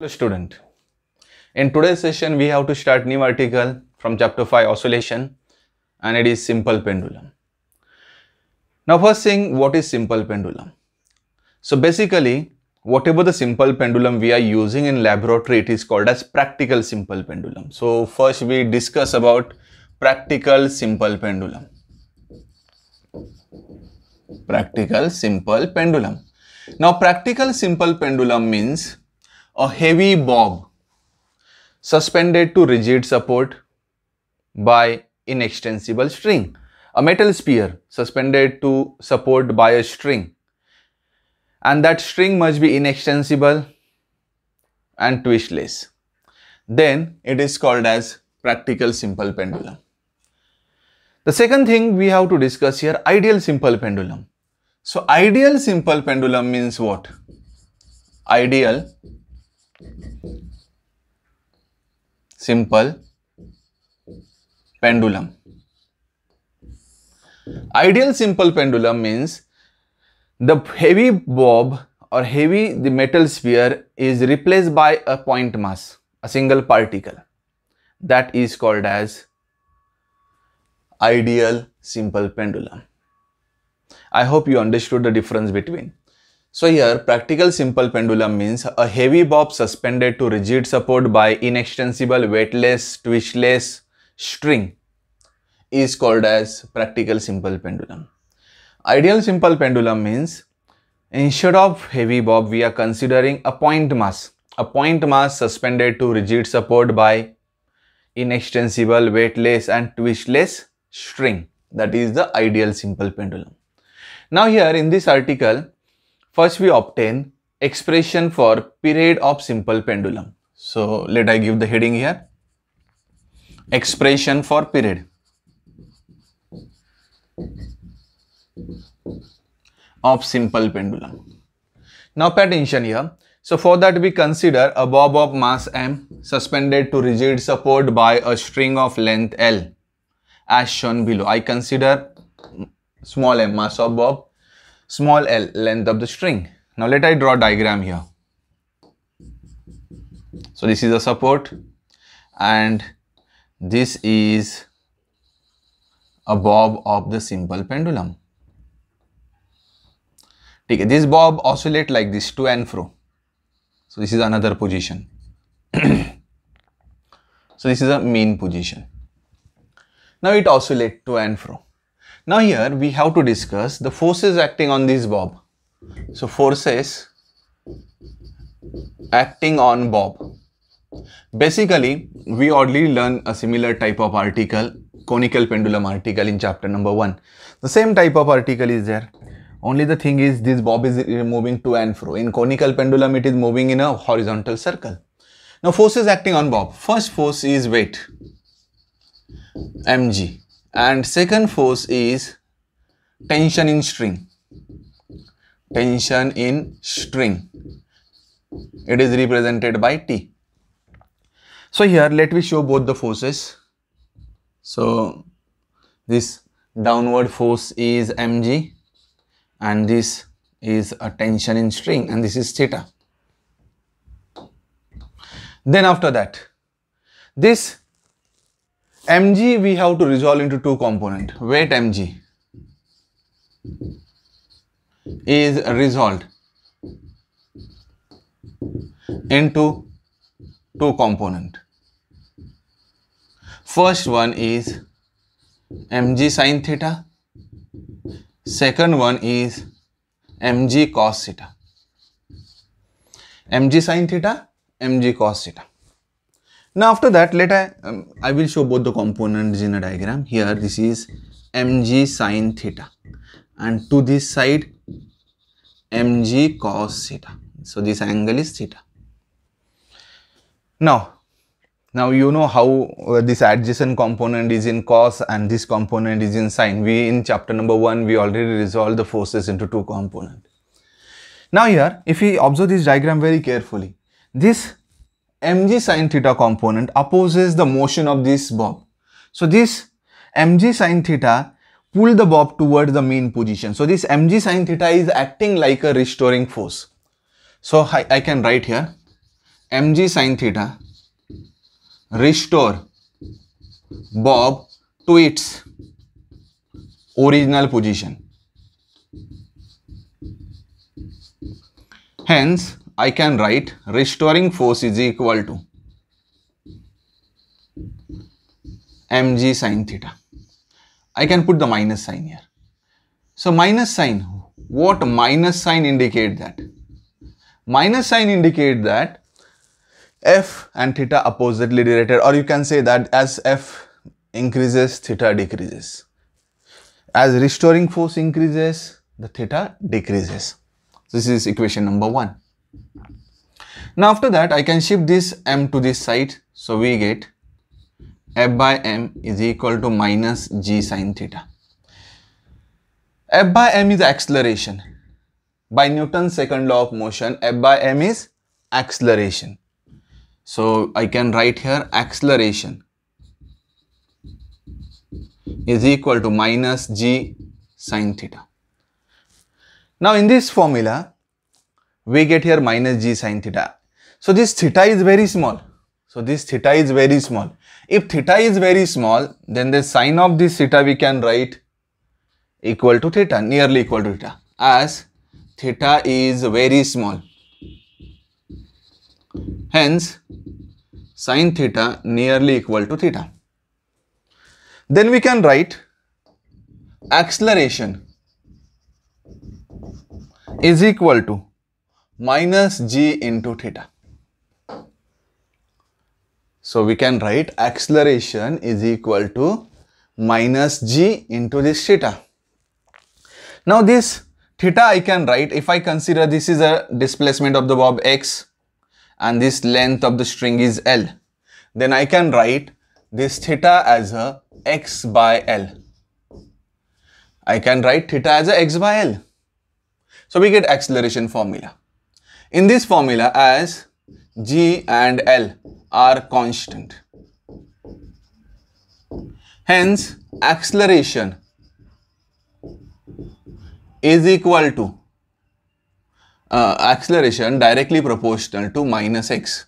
Hello student. In today's session, we have to start new article from chapter 5 oscillation and it is simple pendulum. Now first thing, what is simple pendulum? So basically, whatever the simple pendulum we are using in laboratory, it is called as practical simple pendulum. So first we discuss about practical simple pendulum. Practical simple pendulum. Now practical simple pendulum means a heavy bob suspended to rigid support by inextensible string. A metal spear suspended to support by a string. And that string must be inextensible and twistless. Then it is called as practical simple pendulum. The second thing we have to discuss here, ideal simple pendulum. So ideal simple pendulum means what? Ideal simple pendulum ideal simple pendulum means the heavy bob or heavy the metal sphere is replaced by a point mass a single particle that is called as ideal simple pendulum i hope you understood the difference between so here practical simple pendulum means a heavy bob suspended to rigid support by inextensible weightless twistless string is called as practical simple pendulum. Ideal simple pendulum means instead of heavy bob we are considering a point mass. A point mass suspended to rigid support by inextensible weightless and twistless string. That is the ideal simple pendulum. Now here in this article First, we obtain expression for period of simple pendulum. So, let I give the heading here. Expression for period. of simple pendulum. Now pay attention here. So for that we consider a bob of mass m suspended to rigid support by a string of length L as shown below. I consider small m mass of bob small l, length of the string. Now let I draw diagram here. So this is a support and this is a bob of the simple pendulum. Okay, this bob oscillate like this to and fro. So this is another position. so this is a mean position. Now it oscillate to and fro. Now here we have to discuss the forces acting on this bob. So forces acting on bob. Basically, we already learned a similar type of article, conical pendulum article in chapter number 1. The same type of article is there. Only the thing is this bob is moving to and fro. In conical pendulum, it is moving in a horizontal circle. Now forces acting on bob. First force is weight, mg and second force is tension in string tension in string it is represented by T so here let me show both the forces so this downward force is mg and this is a tension in string and this is theta then after that this mg we have to resolve into two component weight mg is resolved into two component first one is mg sine theta second one is mg cos theta mg sine theta mg cos theta now after that, let I, um, I will show both the components in a diagram. Here this is mg sine theta and to this side mg cos theta. So this angle is theta. Now, now you know how uh, this adjacent component is in cos and this component is in sine. We in chapter number 1, we already resolved the forces into two components. Now here, if we observe this diagram very carefully, this mg sine theta component opposes the motion of this bob. So this mg sine theta pull the bob towards the mean position. So this mg sine theta is acting like a restoring force. So I, I can write here mg sine theta restore bob to its original position. Hence, I can write restoring force is equal to mg sine theta. I can put the minus sign here. So minus sign, what minus sign indicate that? Minus sign indicate that f and theta oppositely related or you can say that as f increases theta decreases. As restoring force increases the theta decreases. This is equation number 1. Now after that I can shift this m to this side. So we get f by m is equal to minus g sine theta. f by m is acceleration. By Newton's second law of motion f by m is acceleration. So I can write here acceleration is equal to minus g sine theta. Now in this formula we get here minus g sine theta. So this theta is very small. So this theta is very small. If theta is very small, then the sine of this theta we can write equal to theta, nearly equal to theta as theta is very small. Hence, sine theta nearly equal to theta. Then we can write acceleration is equal to minus g into theta. So we can write acceleration is equal to minus g into this theta. Now this theta I can write if I consider this is a displacement of the bob x and this length of the string is L. Then I can write this theta as a x by L. I can write theta as a x by L. So we get acceleration formula in this formula as G and L are constant. Hence, acceleration is equal to uh, acceleration directly proportional to minus x.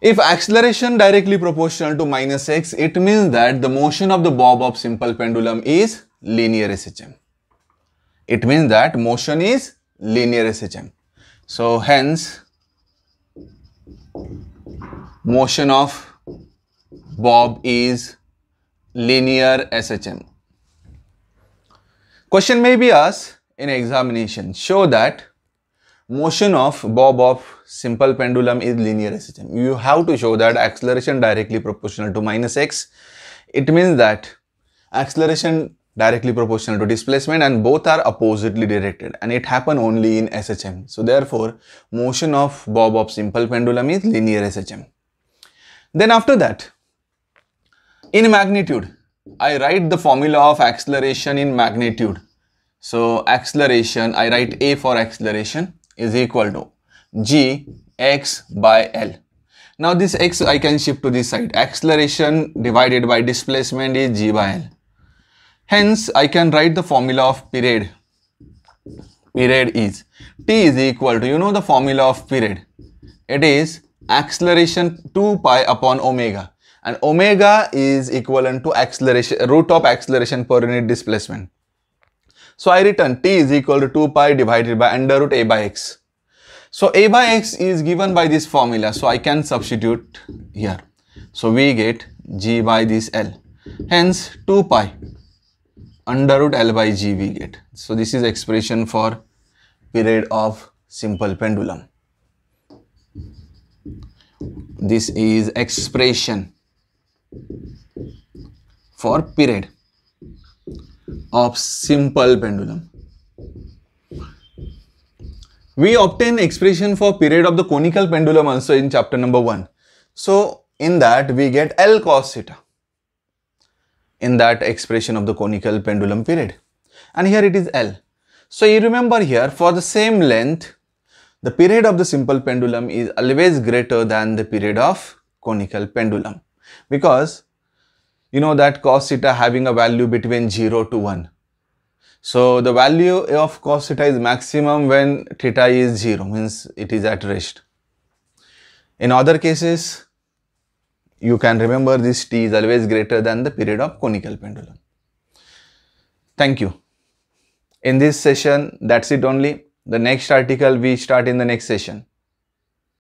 If acceleration directly proportional to minus x, it means that the motion of the bob of simple pendulum is linear SHM. It means that motion is linear SHM. So, hence motion of bob is linear SHM. Question may be asked in examination, show that motion of bob of simple pendulum is linear SHM. You have to show that acceleration directly proportional to minus x. It means that acceleration directly proportional to displacement and both are oppositely directed and it happen only in SHM. So therefore, motion of bob of simple pendulum is linear SHM. Then after that, in magnitude, I write the formula of acceleration in magnitude. So acceleration, I write A for acceleration is equal to G x by L. Now this x I can shift to this side. Acceleration divided by displacement is G by L. Hence, I can write the formula of period. Period is T is equal to, you know the formula of period. It is acceleration 2 pi upon omega. And omega is equivalent to acceleration, root of acceleration per unit displacement. So, I written T is equal to 2 pi divided by under root A by X. So, A by X is given by this formula. So, I can substitute here. So, we get G by this L. Hence, 2 pi under root L by G we get. So this is expression for period of simple pendulum. This is expression for period of simple pendulum. We obtain expression for period of the conical pendulum also in chapter number 1. So in that we get L cos theta in that expression of the conical pendulum period. And here it is L. So you remember here for the same length, the period of the simple pendulum is always greater than the period of conical pendulum because you know that cos theta having a value between 0 to 1. So the value of cos theta is maximum when theta is 0 means it is at rest. In other cases you can remember this t is always greater than the period of conical pendulum. Thank you. In this session, that's it only. The next article we start in the next session.